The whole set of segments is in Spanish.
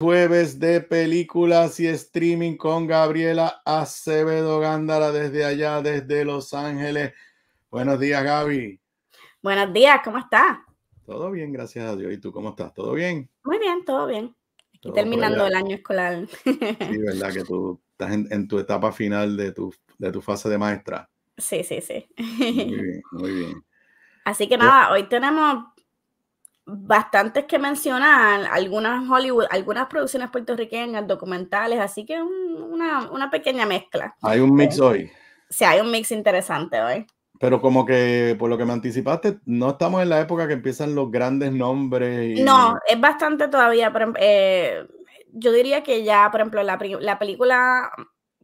Jueves de películas y streaming con Gabriela Acevedo Gándara desde allá, desde Los Ángeles. Buenos días, Gaby. Buenos días, ¿cómo estás? Todo bien, gracias a Dios. ¿Y tú cómo estás? ¿Todo bien? Muy bien, todo bien. Aquí terminando el año escolar. Sí, verdad que tú estás en, tu etapa final de tu, de tu fase de maestra. Sí, sí, sí. Muy bien, muy bien. Así que nada, hoy tenemos bastantes que mencionan algunas Hollywood, algunas producciones puertorriqueñas, documentales, así que una, una, pequeña mezcla. Hay un mix hoy. Sí, hay un mix interesante hoy. Pero como que por lo que me anticipaste, no estamos en la época que empiezan los grandes nombres. No, es bastante todavía. Pero, em-, eh, yo diría que ya, por ejemplo, la, la película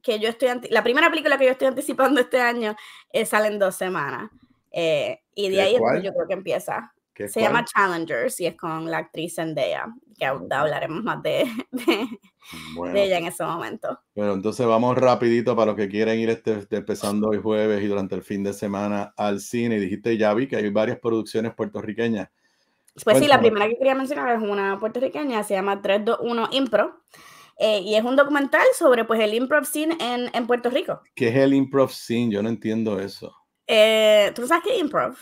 que yo estoy, la primera película que yo estoy anticipando este año eh, sale en dos semanas. Eh, y de ahí yo creo que empieza se llama Challengers y es con la actriz Zendaya, que hablaremos más de, ella en ese momento. Bueno, entonces vamos rapidito para los que quieren ir este, este empezando hoy jueves y durante el fin de semana al cine. Y dijiste, ya vi que hay varias producciones puertorriqueñas. Pues sí, la primera que quería mencionar es una puertorriqueña, se llama 321 Impro. Eh, y es un documental sobre pues, el improv scene en, en, Puerto Rico. ¿Qué es el improv scene? Yo no entiendo eso. Eh, ¿Tú sabes qué es improv?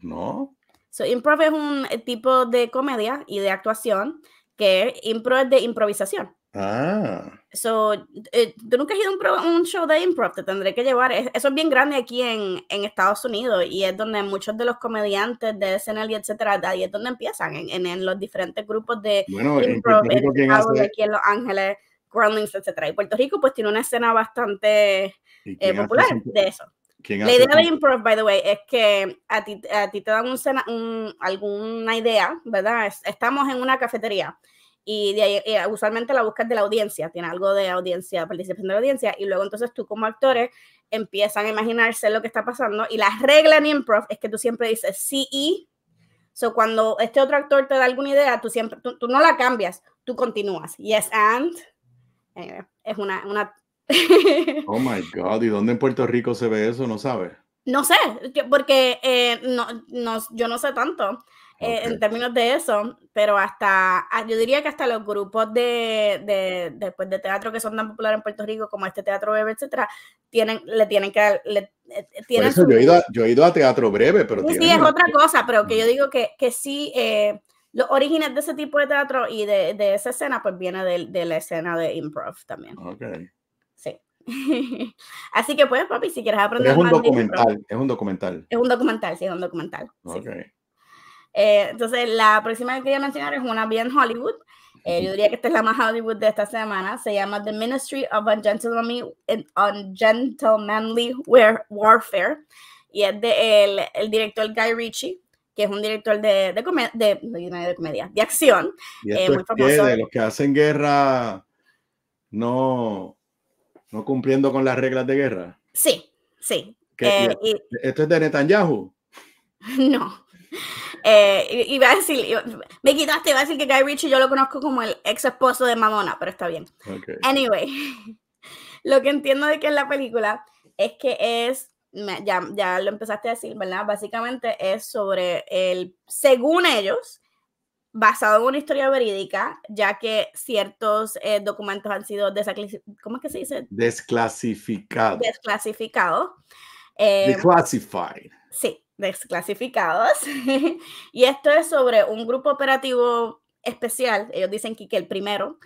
No. So, improv es un eh, tipo de comedia y de actuación que impro es de improvisación. Ah. So, eh, tú nunca has ido a un, show de improv, te tendré que llevar. Eso es bien grande aquí en, en Estados Unidos y es donde muchos de los comediantes de escena y etcétera, de ahí es donde empiezan, en, en, los diferentes grupos de bueno, improv, aquí en Los Ángeles, Groundlings, etcétera. Y Puerto Rico, pues tiene una escena bastante eh, popular de eso la idea de improv, by the way, es que a ti, a ti te dan un, alguna idea, ¿verdad? Estamos en una cafetería y, de ahí, eh, usualmente la buscas de la audiencia, tiene algo de audiencia, participación de la audiencia, y luego entonces tú como actores empiezan a imaginarse lo que está pasando y la regla en improv es que tú siempre dices sí y, cuando este otro actor te da alguna idea, tú siempre, tú, no la cambias, tú continúas, yes and, es una, una Oh my God, ¿y dónde en Puerto Rico se ve eso? No sabes. No sé, porque eh, no, no, yo no sé tanto eh, en términos de eso, pero hasta, ah, yo diría que hasta los grupos de, de, de teatro que son tan populares en Puerto Rico, como este Teatro Breve, etcétera, tienen, le tienen que... Le, eh, tienen yo, he ido a, yo he ido a Teatro Breve, pero... Sí, es otra cosa, pero que yo digo que, que sí... los orígenes de ese tipo de teatro y de, de esa escena, pues viene de, de, la escena de improv también. Okay. Así que puedes papi, si quieres aprender... Es un documental, es un documental. Es un documental, sí, es un documental. Okay. Eh, entonces, la próxima que quería mencionar es una bien Hollywood. Eh, yo diría que esta es la más Hollywood de esta semana. Se llama The Ministry of Ungentlemanly, Ungentlemanly Warfare. Y es de el, el director Guy Ritchie, que es un director de, de, de, acción. Eh, de los que hacen guerra, no no cumpliendo con las reglas de guerra. Sí, sí. Eh, ¿Esto es de Netanyahu? No. iba eh, a decir, me quitaste, iba a decir que Guy Ritchie yo lo conozco como el ex esposo de Madonna, pero está bien. Anyway, lo que entiendo de que es la película es que es, ya, ya lo empezaste a decir, ¿verdad? Básicamente es sobre el, según ellos, basado en una historia verídica, ya que ciertos eh, documentos han sido ¿cómo es que se dice? desclasificados. Desclasificados. Eh, Sí, desclasificados. y esto es sobre un grupo operativo especial, ellos dicen que, el primero,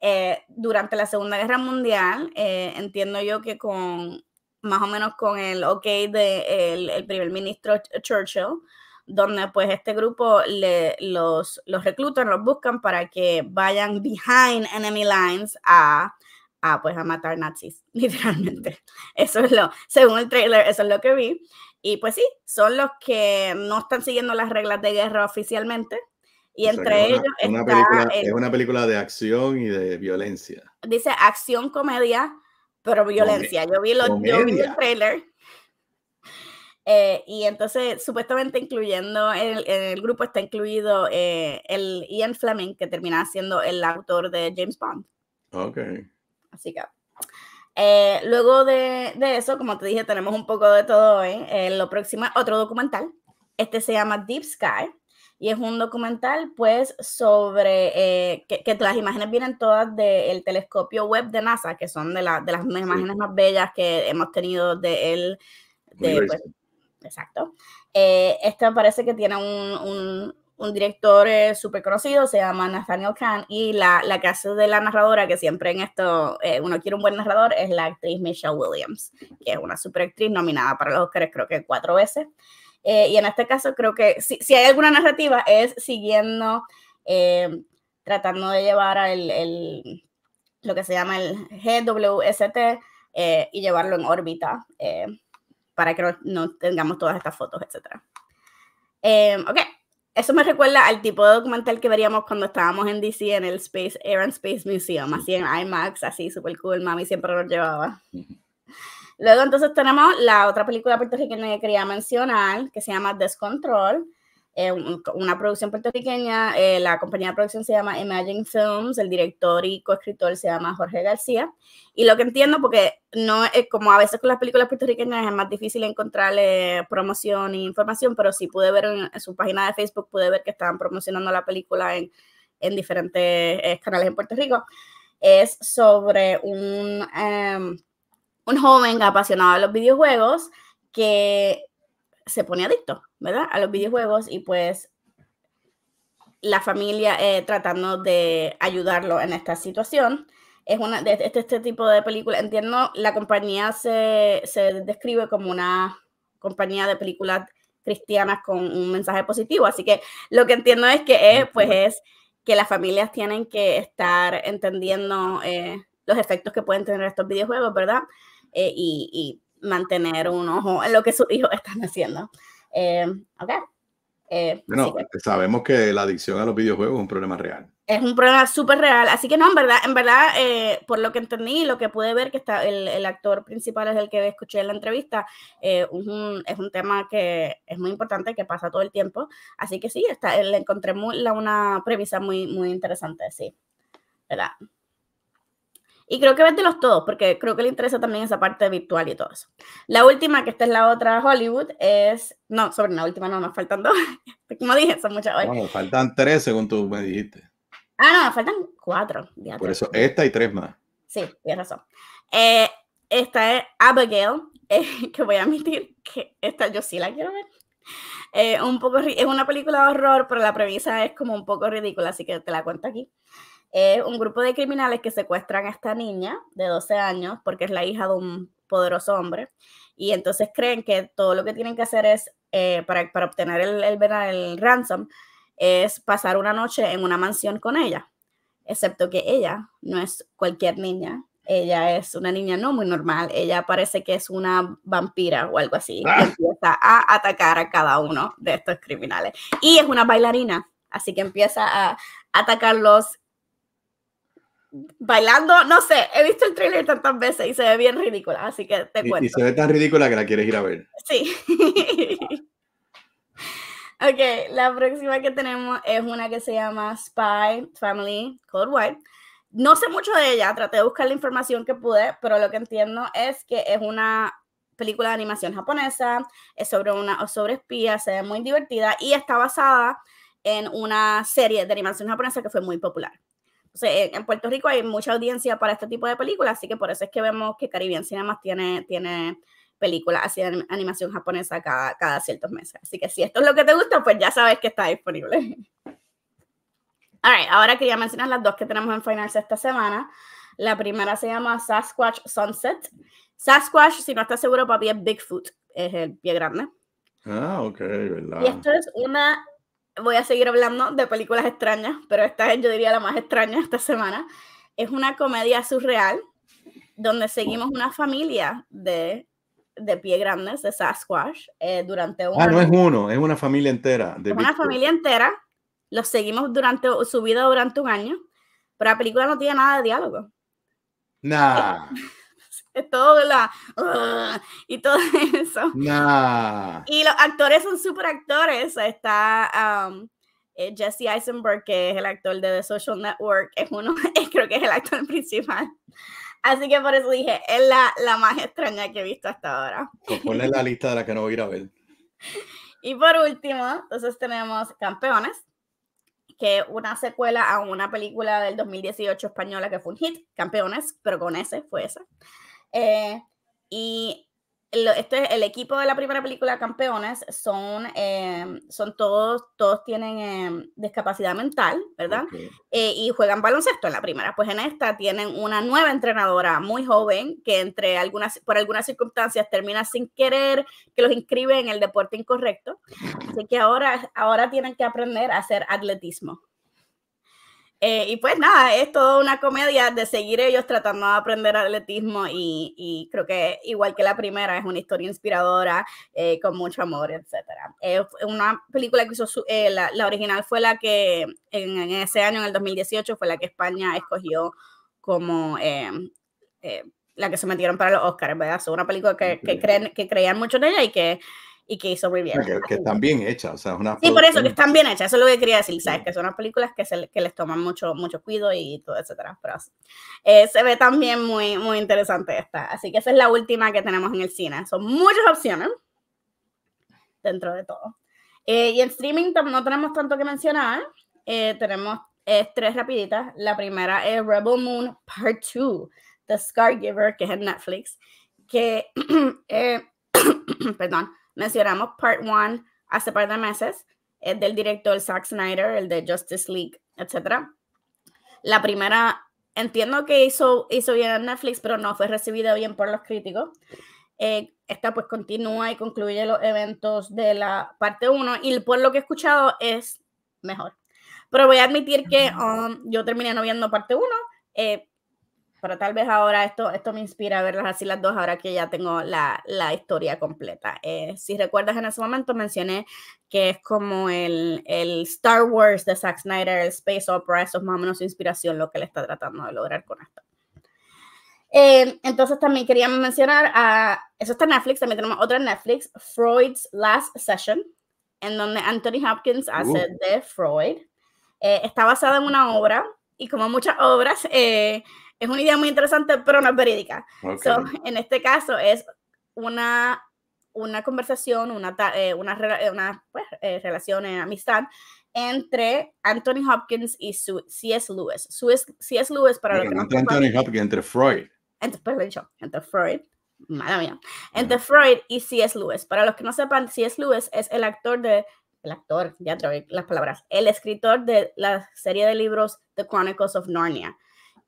eh, durante la Segunda Guerra Mundial, eh, entiendo yo que con más o menos con el ok del de, el primer ministro Churchill, donde pues este grupo le, los, los reclutan, los buscan para que vayan behind enemy lines a, a, pues a matar nazis, literalmente. Eso es lo, según el trailer, eso es lo que vi. Y pues sí, son los que no están siguiendo las reglas de guerra oficialmente. Y entre ellos es una, película, de acción y de violencia. Dice acción, comedia, pero violencia. Yo, vi yo vi el trailer eh, y entonces, supuestamente incluyendo en el, el, grupo está incluido eh, el Ian Fleming, que termina siendo el autor de James Bond. Ok. Así que. Eh, luego de, de, eso, como te dije, tenemos un poco de todo hoy. lo próximo otro documental. Este se llama Deep Sky y es un documental, pues, sobre que, las imágenes vienen todas del telescopio web de NASA, que son de, de las imágenes más bellas que hemos tenido de él exacto. Eh, esta parece que tiene un, director eh, súper conocido, se llama Nathaniel Khan, y la, la que de la narradora, que siempre en esto eh, uno quiere un buen narrador, es la actriz Michelle Williams, que es una super actriz nominada para los Oscars creo que cuatro veces. Eh, y en este caso creo que si, hay alguna narrativa es siguiendo, tratando de llevar el, lo que se llama el GWST y llevarlo en órbita para que no tengamos todas estas fotos, etc. Em, ok, eso me recuerda al tipo de documental que veríamos cuando estábamos en DC en el Space Air and Space Museum, así en IMAX, así súper cool, mami siempre lo llevaba. Luego entonces tenemos la otra película puertorriqueña que quería mencionar, que se llama Descontrol, eh, una producción puertorriqueña. Eh, la compañía de producción se llama Imagine Films, el director y coescritor se llama Jorge García. Y lo que entiendo, porque no es eh, como a veces con las películas puertorriqueñas es más difícil encontrarle promoción e información, pero sí pude ver en, su página de Facebook, pude ver que estaban promocionando la película en, diferentes canales en Puerto Rico. Es sobre un, em, un joven apasionado de los videojuegos que se pone adicto ¿verdad? A los videojuegos y pues la familia eh, tratando de ayudarlo en esta situación. Es una, de este, este tipo de película, entiendo, la compañía se, describe como una compañía de películas cristianas con un mensaje positivo, así que lo que entiendo es que es, eh, pues es que las familias tienen que estar entendiendo eh, los efectos que pueden tener estos videojuegos, ¿verdad? y, y mantener un ojo en lo que sus hijos están haciendo eh, eh bueno, sabemos que la adicción a los videojuegos es un problema real. Es un problema súper real. Así que no, en verdad, en verdad, eh, por lo que entendí, y lo que pude ver, que está el, el actor principal es el que escuché en la entrevista, eh, es un tema que es muy importante, que pasa todo el tiempo. Así que sí, está, le encontré una premisa muy, muy interesante, sí. ¿Verdad? Y creo que los todos, porque creo que le interesa también esa parte virtual y todo eso. La última, que esta es la otra Hollywood, es. No, sobre la última no, nos faltan dos. Como dije, son muchas hoy. faltan tres, según tú me dijiste. Ah, no, faltan cuatro. Por eso, esta y tres más. Sí, tienes razón. Eh, esta es Abigail, eh, que voy a admitir que esta yo sí la quiero ver. Eh, un poco, es una película de horror, pero la premisa es como un poco ridícula, así que te la cuento aquí. Es un grupo de criminales que secuestran a esta niña de 12 años porque es la hija de un poderoso hombre y entonces creen que todo lo que tienen que hacer es, eh, para, obtener el, el, el ransom, es pasar una noche en una mansión con ella, excepto que ella no es cualquier niña, ella es una niña no muy normal, ella parece que es una vampira o algo así, ah. empieza a atacar a cada uno de estos criminales. Y es una bailarina, así que empieza a atacarlos bailando, no sé, he visto el trailer tantas veces y se ve bien ridícula, así que te cuento. Y, se ve tan ridícula que la quieres ir a ver. Sí. ok, la próxima que tenemos es una que se llama Spy Family Cold White. No sé mucho de ella, traté de buscar la información que pude, pero lo que entiendo es que es una película de animación japonesa, es sobre una o sobre espías, se ve muy divertida y está basada en una serie de animación japonesa que fue muy popular en Puerto Rico hay mucha audiencia para este tipo de películas, así que por eso es que vemos que Caribbean Cinemas tiene, tiene películas así de animación japonesa cada, cada ciertos meses. Así que si esto es lo que te gusta, pues ya sabes que está disponible. ahora quería mencionar las dos que tenemos en Finals esta semana. La primera se llama Sasquatch Sunset. Sasquatch, si no estás seguro, papi, es Bigfoot, es el pie grande. Ah, ok, verdad. Y esto es una voy a seguir hablando de películas extrañas, pero esta es, yo diría, la más extraña esta semana. Es una comedia surreal donde seguimos una familia de, de pie grandes, de Sasquatch, eh, durante un... Ah, no es uno, es una familia entera. De es una familia entera. Los seguimos durante su vida durante un año, pero la película no tiene nada de diálogo. Nada. es todo la y todo eso. Y los actores son super actores. Está um, eh, Jesse Eisenberg, que es el actor de The Social Network, es uno, creo que es el actor principal. Así que por eso dije, es la, la más extraña que he visto hasta ahora. Pues ponle la lista de la que no voy a ir a ver. Y por último, entonces tenemos Campeones, que una secuela a una película del 2018 española que fue un hit, Campeones, pero con ese fue esa. Eh, y este el equipo de la primera película, Campeones, son, eh, son todos, todos tienen eh, discapacidad mental, ¿verdad? y juegan baloncesto en la primera. Pues en esta tienen una nueva entrenadora muy joven que entre algunas, por algunas circunstancias termina sin querer que los inscribe en el deporte incorrecto. Así que ahora, ahora tienen que aprender a hacer atletismo. Eh, y pues nada, es toda una comedia de seguir ellos tratando de aprender atletismo y, creo que igual que la primera es una historia inspiradora eh, con mucho amor, etc. es eh, una película que hizo, la, original fue la que en, ese año, en el 2018, fue la que España escogió como la que se metieron para los Oscars, ¿verdad? Es una película que, creen, que creían mucho en ella y que y que hizo muy bien. Que, están bien hechas, o sea, Sí, por eso, que están bien hechas, eso es lo que quería decir, ¿sabes? Que son unas películas que, se, que les toman mucho, mucho cuidado y todo, etcétera. Pero eh, se ve también muy, muy interesante esta. Así que esa es la última que tenemos en el cine. Son muchas opciones dentro de todo. Eh, y en streaming no tenemos tanto que mencionar. Eh, tenemos tres rapiditas. La primera es Rebel Moon Part 2, The Scargiver, que es en Netflix, que, perdón, Mencionamos Part 1 hace par de meses, es del director Zack Snyder, el de Justice League, etc. La primera, entiendo que hizo, hizo bien en Netflix, pero no fue recibida bien por los críticos. Eh, esta pues continúa y concluye los eventos de la parte 1 y por lo que he escuchado es mejor. Pero voy a admitir que um, yo terminé no viendo parte 1. Eh, pero tal vez ahora esto, esto me inspira a verlas así las dos, ahora que ya tengo la, la historia completa. Eh, si recuerdas, en ese momento mencioné que es como el, el, Star Wars de Zack Snyder, el Space Opera, eso es más o menos su inspiración, lo que le está tratando de lograr con esto. Eh, entonces también quería mencionar, a, ah, eso está en Netflix, también tenemos otra en Netflix, Freud's Last Session, en donde Anthony Hopkins hace the uh. de Freud. Eh, está basada en una obra y como muchas obras, es una idea muy interesante, pero no es verídica. en este caso es una, una conversación, una, eh, una, eh, pues, eh, relación, en amistad entre Anthony Hopkins y C.S. Lewis. C.S. Lewis, para los que no Anthony Hopkins, entre Freud. Entre, pues, entre Freud. Mala mía. Entre Freud y C.S. Lewis. Para los que no sepan, C.S. Lewis es el actor de el actor, ya traigo las palabras, el escritor de la serie de libros The Chronicles of Narnia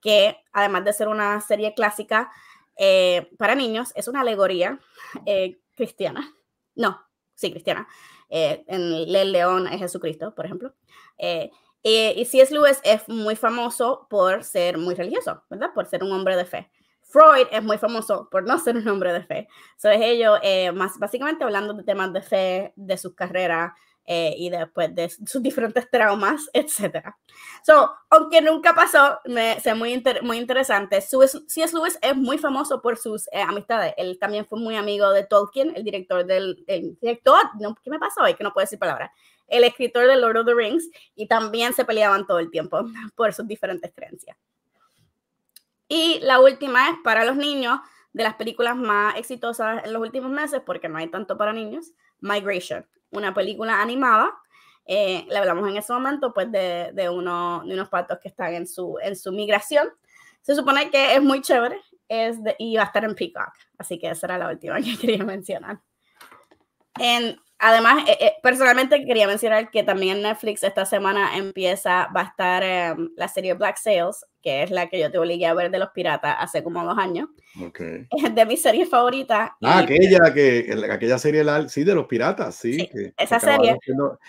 que además de ser una serie clásica eh, para niños, es una alegoría eh, cristiana. No, sí, cristiana. Eh, en El León es Jesucristo, por ejemplo. y C.S. Lewis es muy famoso por ser muy religioso, ¿verdad? Por ser un hombre de fe. Freud es muy famoso por no ser un hombre de fe. Eso es ellos, más básicamente hablando de temas de fe, de sus carreras, eh, y después de sus diferentes traumas, etc. So, aunque nunca pasó, me sé muy, muy interesante. C.S. Lewis es muy famoso por sus eh, amistades. Él también fue muy amigo de Tolkien, el director del. director, ¿Qué me pasó hoy? Que no puedo decir palabra? El escritor de Lord of the Rings y también se peleaban todo el tiempo por sus diferentes creencias. Y la última es para los niños, de las películas más exitosas en los últimos meses, porque no hay tanto para niños, Migration una película animada. Eh, le hablamos en ese momento pues de, uno, de unos patos que están en su, en su migración. Se supone que es muy chévere es de, y va a estar en Peacock. Así que esa era la última que quería mencionar. En Además, eh, eh, personalmente quería mencionar que también Netflix esta semana empieza, va a estar em, la serie Black Sails, que es la que yo te obligué a ver de los piratas hace como dos años. Okay. Es de mi serie favorita. Ah, aquella, que, aquella serie, sí, de los piratas, sí. esa serie.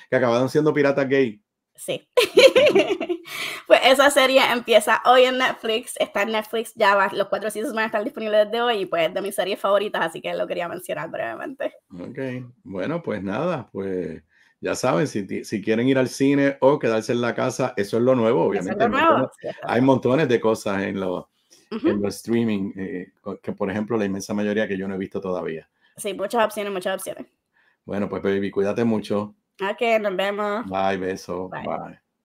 que acabaron siendo piratas gay. Sí. pues esa serie empieza hoy en Netflix. Está en Netflix, ya los cuatro seasons van a estar disponibles desde hoy y pues es de mis series favoritas, así que lo quería mencionar brevemente. Ok, bueno, pues nada, pues ya saben, si, si quieren ir al cine o quedarse en la casa, eso es lo nuevo, obviamente. hay montones de cosas en los en lo streaming, eh, que por ejemplo la inmensa mayoría que yo no he visto todavía. Sí, muchas opciones, muchas opciones. Bueno, pues baby, cuídate mucho. Ok, nos vemos. Bye, beso. bye.